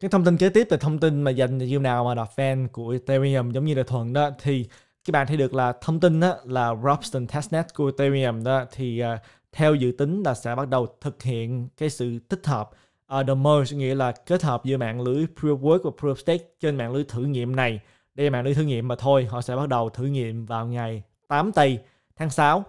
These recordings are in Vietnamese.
cái thông tin kế tiếp là thông tin mà dành cho nào mà là fan của Ethereum giống như là Thuận đó thì các bạn thấy được là thông tin đó là Robson testnet của Ethereum đó thì uh, theo dự tính là sẽ bắt đầu thực hiện cái sự tích hợp uh, the merge nghĩa là kết hợp giữa mạng lưới proof of work và proof of stake trên mạng lưới thử nghiệm này đây là mạng lưới thử nghiệm mà thôi họ sẽ bắt đầu thử nghiệm vào ngày 8 tây tháng 6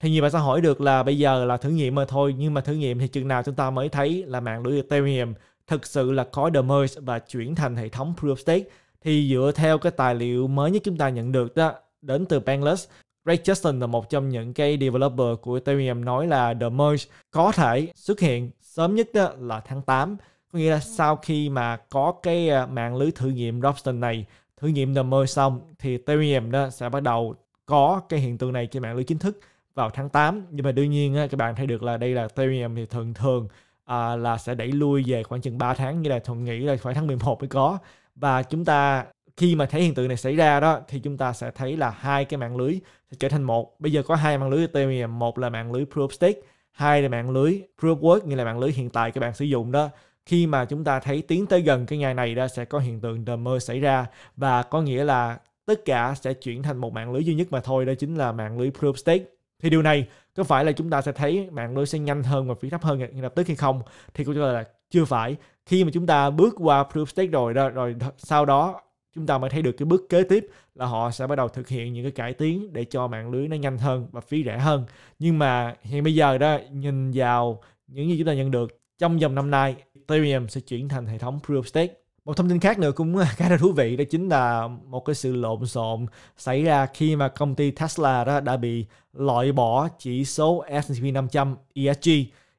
thì nhiều bạn sẽ hỏi được là bây giờ là thử nghiệm mà thôi nhưng mà thử nghiệm thì chừng nào chúng ta mới thấy là mạng lưới Ethereum thực sự là có the merge và chuyển thành hệ thống proof of stake thì dựa theo cái tài liệu mới nhất chúng ta nhận được đó đến từ Bankless Ray Justin là một trong những cái developer của Ethereum nói là The Merge có thể xuất hiện sớm nhất đó là tháng 8. Có nghĩa là sau khi mà có cái à, mạng lưới thử nghiệm Robinson này, thử nghiệm The Merge xong thì Ethereum đó sẽ bắt đầu có cái hiện tượng này trên mạng lưới chính thức vào tháng 8. Nhưng mà đương nhiên các bạn thấy được là đây là Ethereum thì thường thường à, là sẽ đẩy lui về khoảng chừng 3 tháng như là thuận nghĩ là khoảng tháng 11 mới có và chúng ta khi mà thấy hiện tượng này xảy ra đó thì chúng ta sẽ thấy là hai cái mạng lưới sẽ trở thành một bây giờ có hai mạng lưới Ethereum một là mạng lưới Proof Stake hai là mạng lưới Proof Work như là mạng lưới hiện tại các bạn sử dụng đó khi mà chúng ta thấy tiến tới gần cái ngày này đó sẽ có hiện tượng The Merge xảy ra và có nghĩa là tất cả sẽ chuyển thành một mạng lưới duy nhất mà thôi đó chính là mạng lưới Proof Stake thì điều này có phải là chúng ta sẽ thấy mạng lưới sẽ nhanh hơn và phí thấp hơn ngay lập tức hay không thì câu trả lời là chưa phải khi mà chúng ta bước qua proof Stake rồi đó rồi sau đó chúng ta mới thấy được cái bước kế tiếp là họ sẽ bắt đầu thực hiện những cái cải tiến để cho mạng lưới nó nhanh hơn và phí rẻ hơn nhưng mà hiện bây giờ đó nhìn vào những gì chúng ta nhận được trong vòng năm nay Ethereum sẽ chuyển thành hệ thống proof of stake một thông tin khác nữa cũng khá là thú vị đó chính là một cái sự lộn xộn xảy ra khi mà công ty Tesla đó đã bị loại bỏ chỉ số S&P 500 ESG.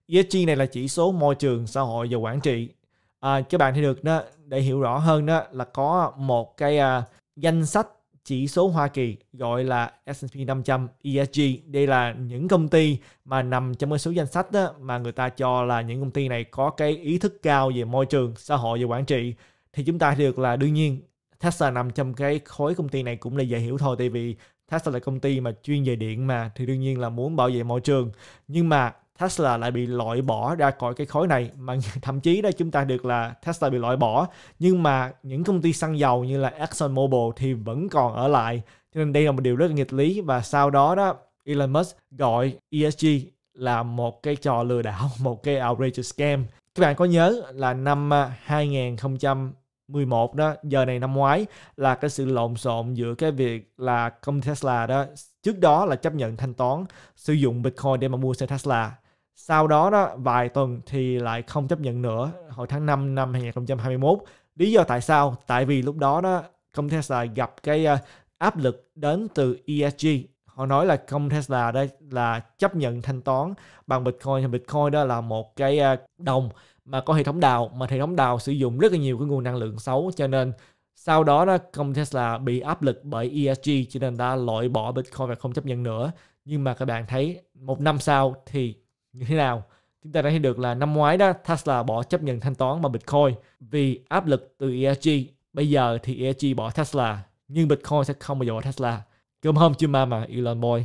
ESG này là chỉ số môi trường, xã hội và quản trị. À, các bạn thấy được đó để hiểu rõ hơn đó là có một cái à, danh sách chỉ số Hoa Kỳ gọi là S&P 500 ESG. Đây là những công ty mà nằm trong cái số danh sách đó mà người ta cho là những công ty này có cái ý thức cao về môi trường, xã hội và quản trị thì chúng ta được là đương nhiên Tesla nằm trong cái khối công ty này cũng là dễ hiểu thôi tại vì Tesla là công ty mà chuyên về điện mà thì đương nhiên là muốn bảo vệ môi trường nhưng mà Tesla lại bị loại bỏ ra khỏi cái khối này mà thậm chí đây chúng ta được là Tesla bị loại bỏ nhưng mà những công ty xăng dầu như là Exxon Mobil thì vẫn còn ở lại cho nên đây là một điều rất là nghịch lý và sau đó đó Elon Musk gọi ESG là một cái trò lừa đảo một cái outrageous scam các bạn có nhớ là năm 2000 à, 11 đó giờ này năm ngoái là cái sự lộn xộn giữa cái việc là công ty Tesla đó trước đó là chấp nhận thanh toán sử dụng Bitcoin để mà mua xe Tesla sau đó đó vài tuần thì lại không chấp nhận nữa hồi tháng 5 năm 2021 lý do tại sao tại vì lúc đó đó công ty Tesla gặp cái ờ, áp lực đến từ ESG họ nói là công Tesla đó là chấp nhận thanh toán bằng Bitcoin thì Bitcoin đó là một cái à, đồng mà có hệ thống đào mà hệ thống đào sử dụng rất là nhiều cái nguồn năng lượng xấu cho nên sau đó đó công Tesla bị áp lực bởi ESG cho nên đã loại bỏ Bitcoin và không chấp nhận nữa nhưng mà các bạn thấy một năm sau thì như thế nào chúng ta đã thấy được là năm ngoái đó Tesla bỏ chấp nhận thanh toán bằng Bitcoin vì áp lực từ ESG bây giờ thì ESG bỏ Tesla nhưng Bitcoin sẽ không bao giờ bỏ Tesla cơm hôm chưa ma mà Elon Boy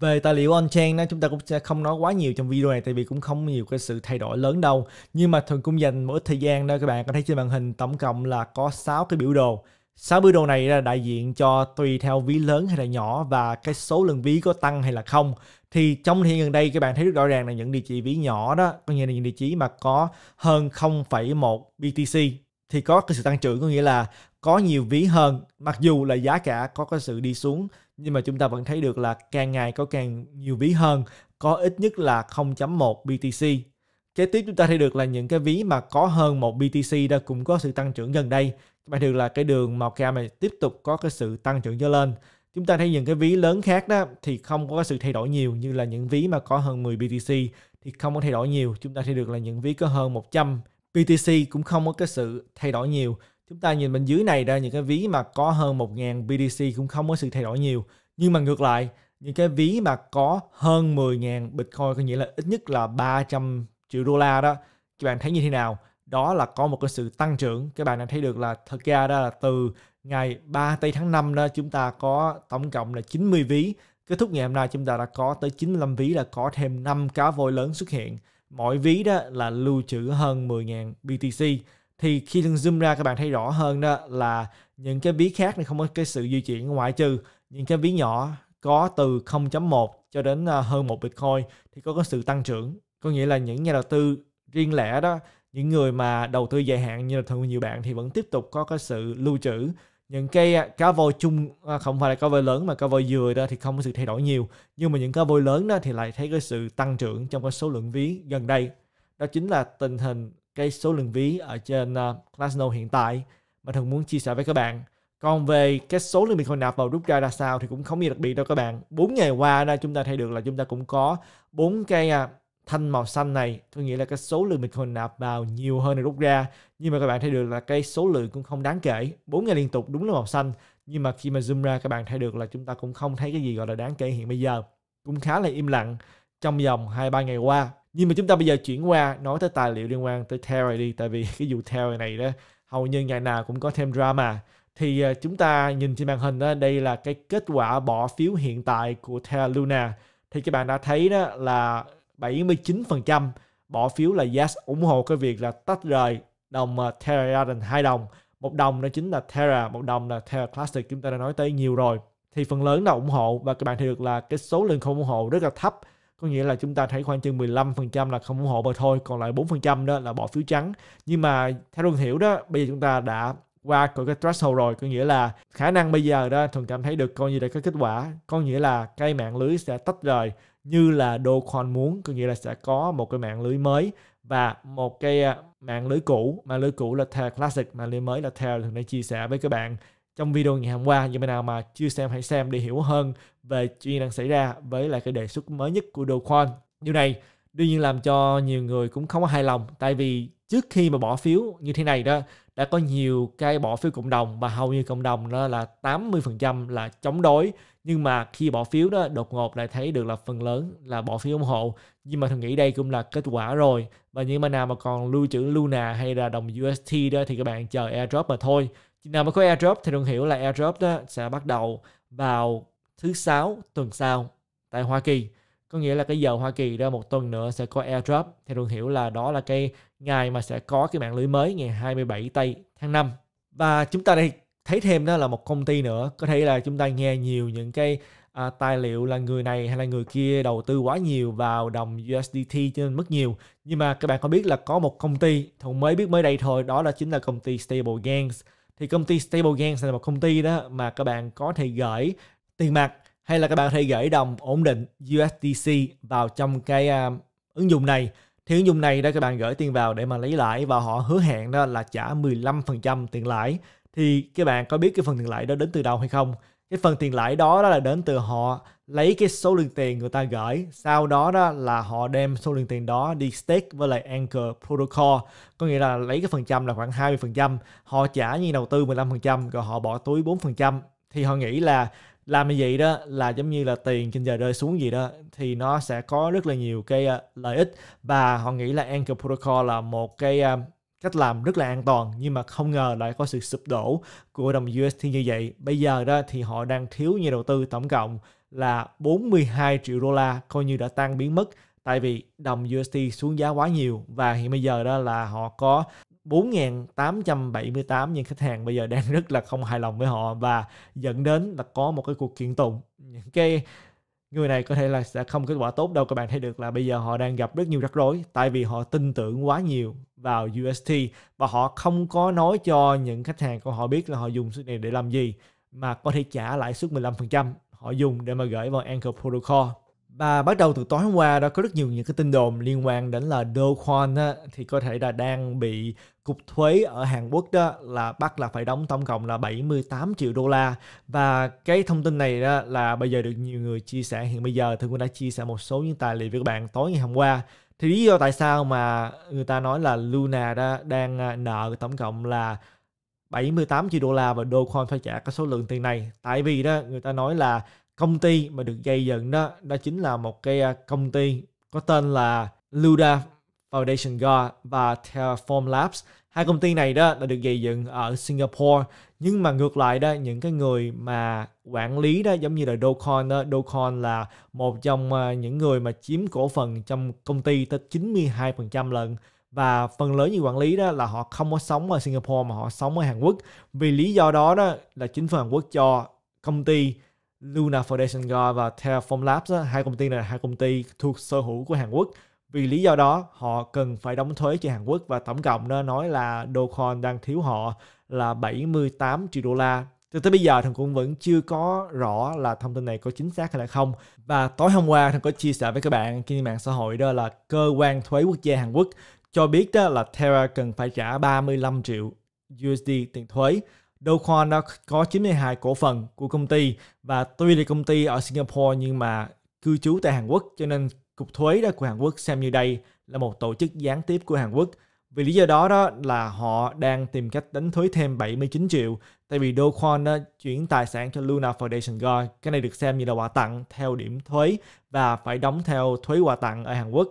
về tài liệu on-chain chúng ta cũng sẽ không nói quá nhiều trong video này tại vì cũng không nhiều cái sự thay đổi lớn đâu nhưng mà thường cũng dành một ít thời gian đó các bạn có thấy trên màn hình tổng cộng là có 6 cái biểu đồ 6 biểu đồ này là đại diện cho tùy theo ví lớn hay là nhỏ và cái số lượng ví có tăng hay là không thì trong thời gian gần đây các bạn thấy rất rõ ràng là những địa chỉ ví nhỏ đó có nghĩa là những địa chỉ mà có hơn 0,1 BTC thì có cái sự tăng trưởng có nghĩa là có nhiều ví hơn mặc dù là giá cả có cái sự đi xuống nhưng mà chúng ta vẫn thấy được là càng ngày có càng nhiều ví hơn có ít nhất là 0.1 BTC kế tiếp chúng ta thấy được là những cái ví mà có hơn một BTC đã cũng có sự tăng trưởng gần đây bạn được là cái đường màu cam này tiếp tục có cái sự tăng trưởng cho lên chúng ta thấy những cái ví lớn khác đó thì không có sự thay đổi nhiều như là những ví mà có hơn 10 BTC thì không có thay đổi nhiều chúng ta thấy được là những ví có hơn 100 BTC cũng không có cái sự thay đổi nhiều. Chúng ta nhìn bên dưới này ra những cái ví mà có hơn 1.000 BTC cũng không có sự thay đổi nhiều. Nhưng mà ngược lại, những cái ví mà có hơn 10.000 Bitcoin có nghĩa là ít nhất là 300 triệu đô la đó. Các bạn thấy như thế nào? Đó là có một cái sự tăng trưởng. Các bạn đã thấy được là thật ra đó là từ ngày 3 tây tháng 5 đó chúng ta có tổng cộng là 90 ví. Kết thúc ngày hôm nay chúng ta đã có tới 95 ví là có thêm 5 cá voi lớn xuất hiện mỗi ví đó là lưu trữ hơn 10.000 BTC thì khi zoom ra các bạn thấy rõ hơn đó là những cái ví khác này không có cái sự di chuyển ngoại trừ những cái ví nhỏ có từ 0.1 cho đến ờ, hơn một Bitcoin thì có, có sự tăng trưởng có nghĩa là những nhà đầu tư riêng lẻ đó những người mà đầu tư dài hạn như là thường nhiều bạn thì vẫn tiếp tục có cái sự lưu trữ những cái à, cá voi chung à, không phải là cá voi lớn mà cá voi dừa đó thì không có sự thay đổi nhiều nhưng mà những cá voi lớn đó thì lại thấy cái sự tăng trưởng trong cái số lượng ví gần đây đó chính là tình hình cái số lượng ví ở trên uh, à, Classnode hiện tại mà thường muốn chia sẻ với các bạn còn về cái số lượng Bitcoin nạp vào rút ra ra sao thì cũng không gì đặc biệt đâu các bạn. 4 ngày qua đó chúng ta thấy được là chúng ta cũng có bốn cái thanh màu xanh này có nghĩa là cái số lượng mình còn nạp vào nhiều hơn là rút ra nhưng mà các bạn thấy được là cái số lượng cũng không đáng kể bốn ngày liên tục đúng là màu xanh nhưng mà khi mà zoom ra các bạn thấy được là chúng ta cũng không thấy cái gì gọi là đáng kể hiện bây giờ cũng khá là im lặng trong vòng hai ba ngày qua nhưng mà chúng ta bây giờ chuyển qua nói tới tài liệu liên quan tới Terry đi tại vì cái vụ Terry này đó hầu như ngày nào cũng có thêm drama thì ờ, chúng ta nhìn trên màn hình đó, đây là cái kết quả bỏ phiếu hiện tại của Terra Luna thì các bạn đã thấy đó là 79% bỏ phiếu là yes ủng hộ cái việc là tách rời đồng à, Terra thành hai đồng một đồng đó chính là Terra một đồng là Terra Classic chúng ta đã nói tới nhiều rồi thì phần lớn là ủng hộ và các bạn thấy được là cái số lượng không ủng hộ rất là thấp có nghĩa là chúng ta thấy khoảng chừng 15% là không ủng hộ mà thôi còn lại 4% đó là bỏ phiếu trắng nhưng mà theo Luân Hiểu đó bây giờ chúng ta đã qua cái threshold rồi có nghĩa là khả năng bây giờ đó thường cảm thấy được coi như là cái kết quả có nghĩa là cây mạng lưới sẽ tách rời như là Dogecoin muốn có nghĩa là sẽ có một cái mạng lưới mới và một cái à, mạng lưới cũ mạng lưới cũ là Terra Classic mạng lưới mới là Terra thường đã chia sẻ với các bạn trong video ngày hôm qua như thế nào mà chưa xem hãy xem để hiểu hơn về chuyện đang xảy ra với lại cái đề xuất mới nhất của Dogecoin điều này đương nhiên làm cho nhiều người cũng không có hài lòng tại vì trước khi mà bỏ phiếu như thế này đó đã có nhiều cái bỏ phiếu cộng đồng và hầu như cộng đồng đó là 80% là chống đối nhưng mà khi bỏ phiếu đó đột ngột lại thấy được là phần lớn là bỏ phiếu ủng hộ nhưng mà tôi nghĩ đây cũng là kết quả rồi và những mà nào mà còn lưu trữ Luna hay là đồng UST đó thì các bạn chờ airdrop mà thôi khi nào mà có airdrop thì đừng hiểu là airdrop đó sẽ bắt đầu vào thứ sáu tuần sau tại Hoa Kỳ có nghĩa là cái giờ Hoa Kỳ ra một tuần nữa sẽ có airdrop thì thường hiểu là đó là cái ngày mà sẽ có cái mạng lưới mới ngày 27 tây tháng 5 và chúng ta đây thấy thêm đó là một công ty nữa có thể là chúng ta nghe nhiều những cái à, tài liệu là người này hay là người kia đầu tư quá nhiều vào đồng USDT cho nên mất nhiều nhưng mà các bạn có biết là có một công ty thùng mới biết mới đây thôi đó là chính là công ty Stable Gains thì công ty Stable Gains là một công ty đó mà các bạn có thể gửi tiền mặt hay là các bạn có thể gửi đồng ổn định USDC vào trong cái um, ứng dụng này thì ứng dụng này đó các bạn gửi tiền vào để mà lấy lãi và họ hứa hẹn đó là trả 15% tiền lãi thì các bạn có biết cái phần tiền lãi đó đến từ đâu hay không cái phần tiền lãi đó, đó là đến từ họ lấy cái số lượng tiền người ta gửi sau đó đó là họ đem số lượng tiền đó đi stake với lại Anchor Protocol có nghĩa là lấy cái phần trăm là khoảng 20% họ trả như đầu tư 15% rồi họ bỏ túi 4% thì họ nghĩ là làm như vậy đó là giống như là tiền trên giờ rơi xuống gì đó thì nó sẽ có rất là nhiều cái uh, lợi ích và họ nghĩ là Anchor Protocol là một cái uh, cách làm rất là an toàn nhưng mà không ngờ lại có sự sụp đổ của đồng UST như vậy. Bây giờ đó thì họ đang thiếu nhà đầu tư tổng cộng là 42 triệu đô la coi như đã tan biến mất tại vì đồng UST xuống giá quá nhiều và hiện bây giờ đó là họ có 4.878 những khách hàng bây giờ đang rất là không hài lòng với họ và dẫn đến là có một cái cuộc kiện tụng những cái người này có thể là sẽ không kết quả tốt đâu các bạn thấy được là bây giờ họ đang gặp rất nhiều rắc rối tại vì họ tin tưởng quá nhiều vào UST và họ không có nói cho những khách hàng của họ biết là họ dùng số này để làm gì mà có thể trả lãi suất 15% họ dùng để mà gửi vào Anchor Protocol và bắt đầu từ tối hôm qua đó có rất nhiều những cái tin đồn liên quan đến là Do Kwon á, thì có thể là đang bị cục thuế ở Hàn Quốc đó là bắt là phải đóng tổng cộng là 78 triệu đô la và cái thông tin này đó là bây giờ được nhiều người chia sẻ hiện bây giờ thì cũng đã chia sẻ một số những tài liệu với các bạn tối ngày hôm qua thì lý do tại sao mà người ta nói là Luna đó đang à, nợ tổng cộng là 78 triệu đô la và Do Kwon phải trả cái số lượng tiền này tại vì đó người ta nói là công ty mà được gây dựng đó đó chính là một cái à, công ty có tên là Luda Foundation Go và Terraform Labs. Hai công ty này đó là được gây dựng ở Singapore nhưng mà ngược lại đó những cái người mà quản lý đó giống như là Docon đó, Docon là một trong à, những người mà chiếm cổ phần trong công ty tới 92% lần và phần lớn như quản lý đó là họ không có sống ở Singapore mà họ sống ở Hàn Quốc vì lý do đó đó là chính phủ Hàn Quốc cho công ty Luna Foundation Go và Terraform Labs, hai công ty này là hai công ty thuộc sở hữu của Hàn Quốc. Vì lý do đó, họ cần phải đóng thuế cho Hàn Quốc và tổng cộng nó nói là Dogecoin đang thiếu họ là 78 triệu đô la. Từ tới bây giờ thằng cũng vẫn chưa có rõ là thông tin này có chính xác hay là không. Và tối hôm qua thằng có chia sẻ với các bạn trên mạng xã hội đó là cơ quan thuế quốc gia Hàn Quốc cho biết đó là Terra cần phải trả 35 triệu USD tiền thuế Doquan đã có 92 cổ phần của công ty và tuy là công ty ở Singapore nhưng mà cư trú tại Hàn Quốc cho nên cục thuế đó của Hàn Quốc xem như đây là một tổ chức gián tiếp của Hàn Quốc. Vì lý do đó đó là họ đang tìm cách đánh thuế thêm 79 triệu tại vì Do Kwon chuyển tài sản cho Luna Foundation Go. Cái này được xem như là quà tặng theo điểm thuế và phải đóng theo thuế quà tặng ở Hàn Quốc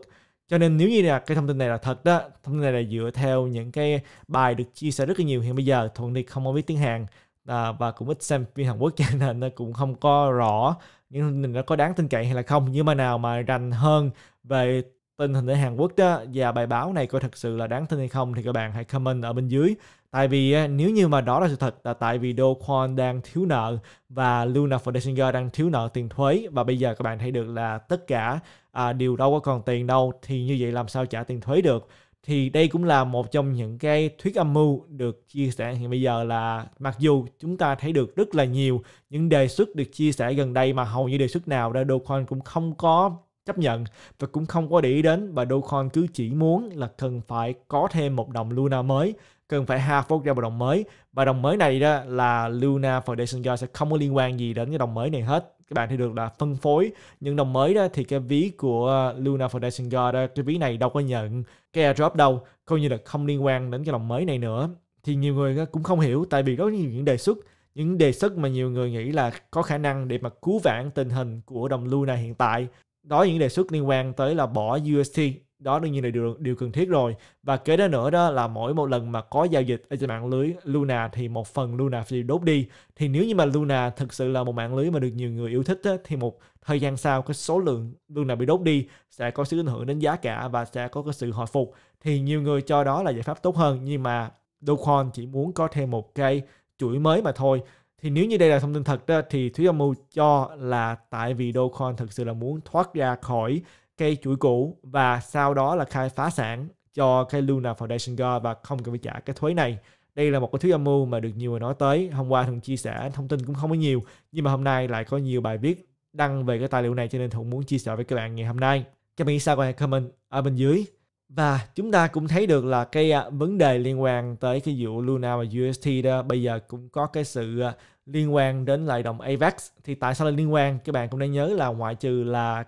cho nên nếu như là cái thông tin này là thật đó thông tin này là dựa theo những cái bài được chia sẻ rất là nhiều hiện bây giờ thuận thì không có biết tiếng hàn à, và cũng ít xem phim hàn quốc cho nên nó cũng không có rõ những thông tin nó có đáng tin cậy hay là không nhưng mà nào mà rành hơn về tình hình ở Hàn Quốc đó và bài báo này có thật sự là đáng tin hay không thì các bạn hãy comment ở bên dưới. Tại vì nếu như mà đó là sự thật là tại vì Do Kwon đang thiếu nợ và Luna Foundation đang thiếu nợ tiền thuế và bây giờ các bạn thấy được là tất cả à, đều đâu có còn tiền đâu thì như vậy làm sao trả tiền thuế được thì đây cũng là một trong những cái thuyết âm mưu được chia sẻ hiện bây giờ là mặc dù chúng ta thấy được rất là nhiều những đề xuất được chia sẻ gần đây mà hầu như đề xuất nào ra Dogecoin cũng không có chấp nhận và cũng không có để ý đến và Dogecoin cứ chỉ muốn là cần phải có thêm một đồng Luna mới cần phải half vote ra một đồng mới và đồng mới này đó là Luna Foundation Guard sẽ không có liên quan gì đến cái đồng mới này hết các bạn thì được là phân phối những đồng mới đó thì cái ví của ờ, Luna Foundation God đó, cái ví này đâu có nhận cái airdrop đâu coi như là không liên quan đến cái đồng mới này nữa thì nhiều người ờ, cũng không hiểu tại vì đó là những đề xuất những đề xuất mà nhiều người nghĩ là có khả năng để mà cứu vãn tình hình của đồng Luna hiện tại đó những đề xuất liên quan tới là bỏ UST đó đương nhiên là điều điều cần thiết rồi và kế đó nữa đó là mỗi một lần mà có giao dịch ở trên mạng lưới Luna thì một phần Luna phải đốt đi thì nếu như mà Luna thực sự là một mạng lưới mà được nhiều người yêu thích á, thì một thời gian sau cái số lượng Luna bị đốt đi sẽ có sự ảnh hưởng đến giá cả và sẽ có cái sự hồi phục thì nhiều người cho đó là giải pháp tốt hơn nhưng mà Dogecoin chỉ muốn có thêm một cái chuỗi mới mà thôi thì nếu như đây là thông tin thật đó, thì thúy âm mưu cho là tại vì Dogecoin thực sự là muốn thoát ra khỏi cây chuỗi cũ và sau đó là khai phá sản cho cái Luna Foundation Go và không cần phải trả cái thuế này. Đây là một cái thuyết âm mưu mà được nhiều người nói tới. Hôm qua thường chia sẻ thông tin cũng không có nhiều, nhưng mà hôm nay lại có nhiều bài viết đăng về cái tài liệu này cho nên Thuận muốn chia sẻ với các bạn ngày hôm nay. Các bạn sao các comment ở bên dưới. Và chúng ta cũng thấy được là cái à, vấn đề liên quan tới cái vụ Luna và UST đó bây giờ cũng có cái sự à, liên quan đến lại đồng AVAX. Thì tại sao lại liên quan? Các bạn cũng đang nhớ là ngoại trừ là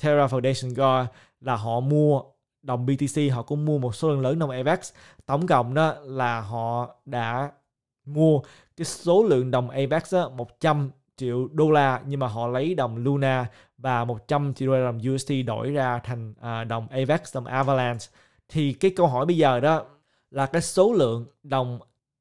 Terra Foundation Go là họ mua đồng BTC họ cũng mua một số lượng lớn đồng AVAX e tổng cộng đó là họ đã mua cái số lượng đồng AVAX đó, 100 triệu đô la nhưng mà họ lấy đồng Luna và 100 triệu đô la đồng USD đổi ra thành à, đồng AVAX e đồng Avalanche thì cái câu hỏi bây giờ đó là cái số lượng đồng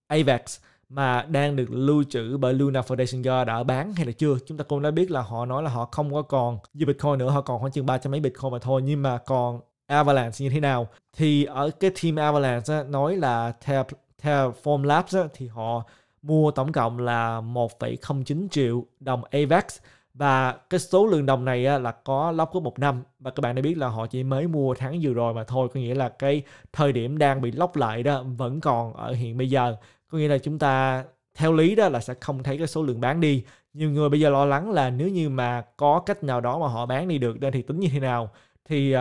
AVAX e mà đang được lưu trữ bởi Luna Foundation Guard đã bán hay là chưa chúng ta cũng đã biết là họ nói là họ không có còn như Bitcoin nữa họ còn khoảng chừng 300 mấy Bitcoin mà thôi nhưng mà còn Avalanche như thế nào thì ở cái team Avalanche nói là theo theo Form Labs thì họ mua tổng cộng là 1,09 triệu đồng AVAX và cái số lượng đồng này là có lóc của một năm và các bạn đã biết là họ chỉ mới mua tháng vừa rồi mà thôi có nghĩa là cái thời điểm đang bị lóc lại đó vẫn còn ở hiện bây giờ có nghĩa là chúng ta theo lý đó là sẽ không thấy cái số lượng bán đi nhiều người bây giờ lo lắng là nếu như mà có cách nào đó mà họ bán đi được nên thì tính như thế nào thì uh,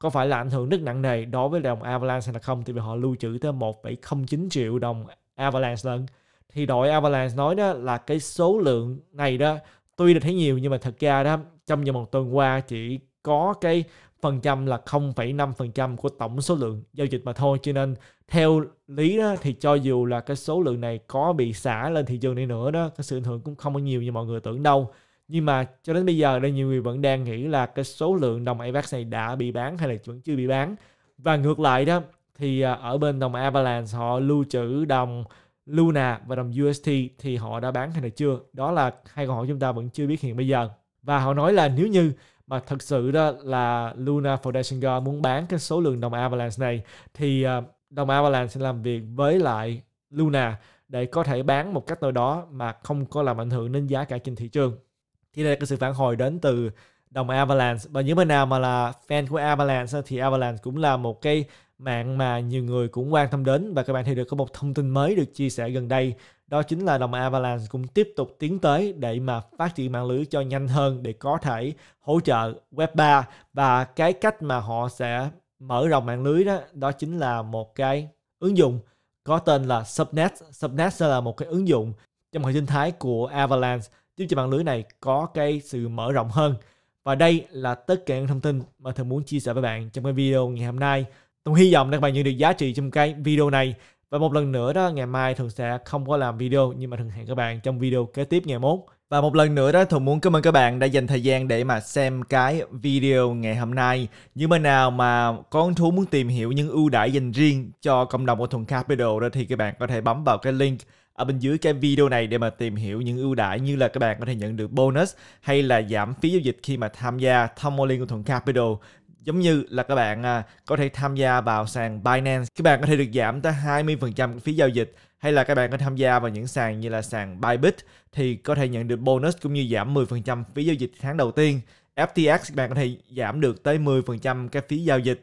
có phải là ảnh hưởng rất nặng nề đối với đồng Avalanche hay là không thì vì họ lưu trữ tới 1,09 triệu đồng Avalanche lận thì đội Avalanche nói đó là cái số lượng này đó tuy là thấy nhiều nhưng mà thật ra đó trong vòng một tuần qua chỉ có cái phần trăm là 0,5% của tổng số lượng giao dịch mà thôi cho nên theo lý đó, thì cho dù là cái số lượng này có bị xả lên thị trường này nữa đó cái sự ảnh hưởng cũng không có nhiều như mọi người tưởng đâu nhưng mà cho đến bây giờ đây nhiều người vẫn đang nghĩ là cái số lượng đồng AVAX này đã bị bán hay là vẫn chưa bị bán và ngược lại đó thì à, ở bên đồng Avalanche họ lưu trữ đồng Luna và đồng UST thì họ đã bán hay là chưa đó là hai câu hỏi chúng ta vẫn chưa biết hiện bây giờ và họ nói là nếu như mà thực sự đó là Luna Foundation Guard muốn bán cái số lượng đồng Avalanche này thì à, đồng Avalanche sẽ làm việc với lại Luna để có thể bán một cách nào đó mà không có làm ảnh hưởng đến giá cả trên thị trường. Thì đây là cái sự phản hồi đến từ đồng Avalanche và những bên nào mà là fan của Avalanche thì Avalanche cũng là một cái mạng mà nhiều người cũng quan tâm đến và các bạn thì được có một thông tin mới được chia sẻ gần đây đó chính là đồng Avalanche cũng tiếp tục tiến tới để mà phát triển mạng lưới cho nhanh hơn để có thể hỗ trợ Web 3 và cái cách mà họ sẽ mở rộng mạng lưới đó đó chính là một cái ứng dụng có tên là Subnet. Subnet sẽ là một cái ứng dụng trong hệ sinh thái của Avalanche giúp cho mạng lưới này có cái sự mở rộng hơn và đây là tất cả những thông tin mà Thường muốn chia sẻ với bạn trong cái video ngày hôm nay. tôi hy vọng các bạn nhận được giá trị trong cái video này. Và một lần nữa đó, ngày mai Thường sẽ không có làm video nhưng mà Thường hẹn các bạn trong video kế tiếp ngày mốt. Và một lần nữa đó, Thuận muốn cảm ơn các bạn đã dành thời gian để mà xem cái video ngày hôm nay. Những bên nào mà có hứng thú muốn tìm hiểu những ưu đãi dành riêng cho cộng đồng của Thuận Capital đó thì các bạn có thể bấm vào cái link ở bên dưới cái video này để mà tìm hiểu những ưu đãi như là các bạn có thể nhận được bonus hay là giảm phí giao dịch khi mà tham gia Tomolin của Thuận Capital giống như là các bạn à, có thể tham gia vào sàn Binance các bạn có thể được giảm tới 20% phí giao dịch hay là các bạn có tham gia vào những sàn như là sàn Bybit thì có thể nhận được bonus cũng như giảm 10% phí giao dịch tháng đầu tiên FTX các bạn có thể giảm được tới 10% cái phí giao dịch